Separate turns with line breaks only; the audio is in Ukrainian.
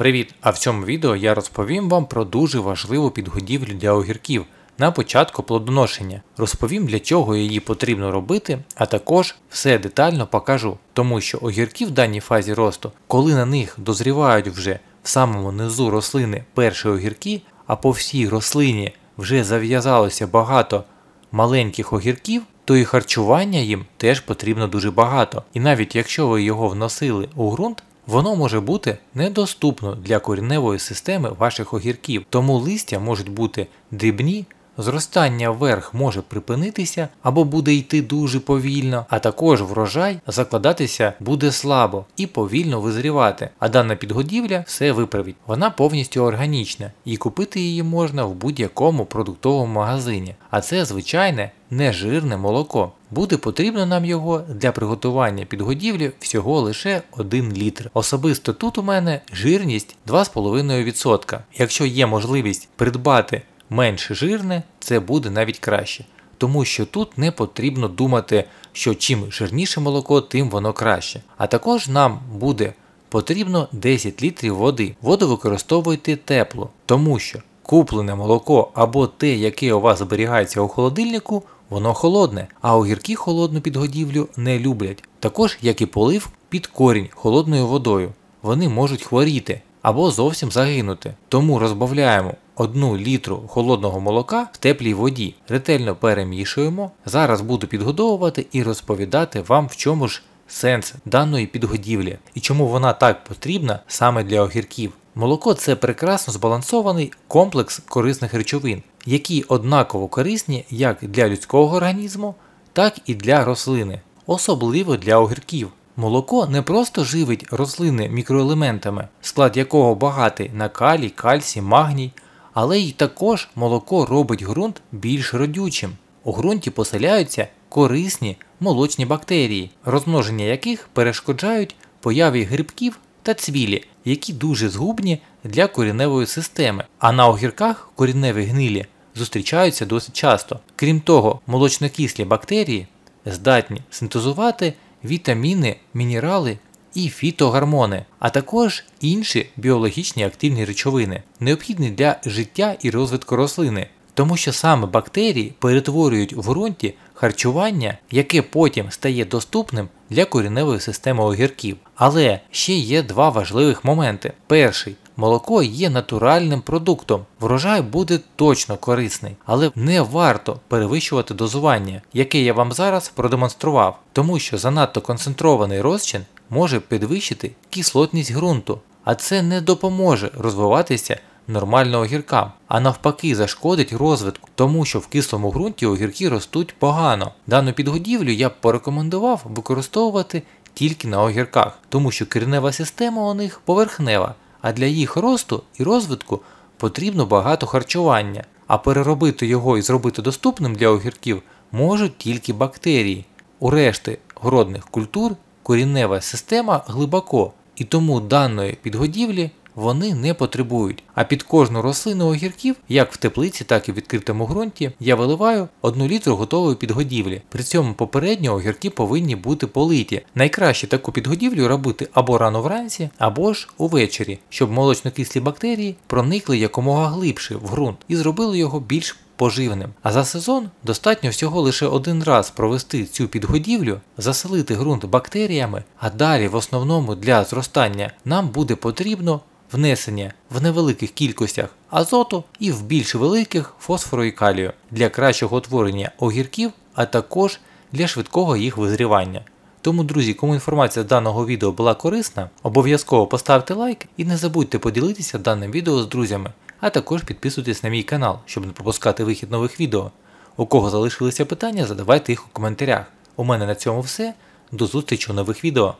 Привіт! А в цьому відео я розповім вам про дуже важливу підгодівлю для огірків на початку плодоношення. Розповім для чого її потрібно робити, а також все детально покажу, тому що огірки в даній фазі росту, коли на них дозрівають вже в самому низу рослини перші огірки, а по всій рослині вже зав'язалося багато маленьких огірків. То і харчування їм теж потрібно дуже багато. І навіть якщо ви його вносили у ґрунт, Воно може бути недоступно для коріневої системи ваших огірків, тому листя можуть бути дрібні Зростання вверх може припинитися або буде йти дуже повільно, а також врожай закладатися буде слабо і повільно визрівати, а дана підгодівля все виправить. Вона повністю органічна і купити її можна в будь-якому продуктовому магазині, а це звичайне нежирне молоко. Буде потрібно нам його для приготування підгодівлі всього лише 1 літр. Особисто тут у мене жирність 2,5%. Якщо є можливість придбати менш жирне, це буде навіть краще. Тому що тут не потрібно думати, що чим жирніше молоко, тим воно краще. А також нам буде потрібно 10 літрів води. Воду використовуйте теплу, тому що куплене молоко або те, яке у вас зберігається у холодильнику, воно холодне, а огірки холодну підгодівлю не люблять. Також, як і полив під корінь холодною водою, вони можуть хворіти або зовсім загинути. Тому розбавляємо 1 літру холодного молока в теплій воді. Ретельно перемішуємо. Зараз буду підгодовувати і розповідати вам, в чому ж сенс даної підгодівлі і чому вона так потрібна саме для огірків. Молоко це прекрасно збалансований комплекс корисних речовин, які однаково корисні як для людського організму, так і для рослини, особливо для огірків. Молоко не просто живить рослини мікроелементами, склад якого багатий на калій, кальцій, магній, але й також молоко робить ґрунт більш родючим. У ґрунті поселяються корисні молочні бактерії, розмноження яких перешкоджають появі грибків та цвілі, які дуже згубні для коріневої системи. А на огірках корінневі гнилі зустрічаються досить часто. Крім того, молочнокислі бактерії здатні синтезувати вітаміни, мінерали і фітогормони, а також інші біологічні активні речовини, необхідні для життя і розвитку рослини, тому що саме бактерії перетворюють в ґрунті харчування, яке потім стає доступним для коріневої системи огірків. Але ще є два важливих моменти. Перший молоко є натуральним продуктом, врожай буде точно корисний, але не варто перевищувати дозування, яке я вам зараз продемонстрував, тому що занадто концентрований розчин може підвищити кислотність ґрунту, а це не допоможе розвиватися нормально огіркам, а навпаки зашкодить розвитку, тому що в кислому ґрунті огірки ростуть погано. Дану підгодівлю я б порекомендував використовувати тільки на огірках, тому що кернева система у них поверхнева, а для їх росту і розвитку потрібно багато харчування, а переробити його і зробити доступним для огірків можуть тільки бактерії. У решти городних культур Коріннева система глибоко, і тому даної підгодівлі вони не потребують. А під кожну рослину огірків, як в теплиці, так і в відкритому ґрунті, я виливаю 1 літру готової підгодівлі. При цьому попередньо огірки повинні бути политі. Найкраще таку підгодівлю робити або рано вранці, або ж увечері, щоб молочно-кислі бактерії проникли якомога глибше в ґрунт і зробили його більш поживним. А за сезон достатньо всього лише один раз провести цю підгодівлю, заселити ґрунт бактеріями, а далі в основному для зростання нам буде потрібно внесення в невеликих кількостях азоту і в більш великих фосфору і калію для кращого утворення огірків, а також для швидкого їх визрівання. Тому, друзі, кому інформація з даного відео була корисна, обов'язково поставте лайк і не забудьте поділитися даним відео з друзями а також підписуйтесь на мій канал, щоб не пропускати вихід нових відео. У кого залишилися питання, задавайте їх у коментарях. У мене на цьому все. До зустрічі у нових відео.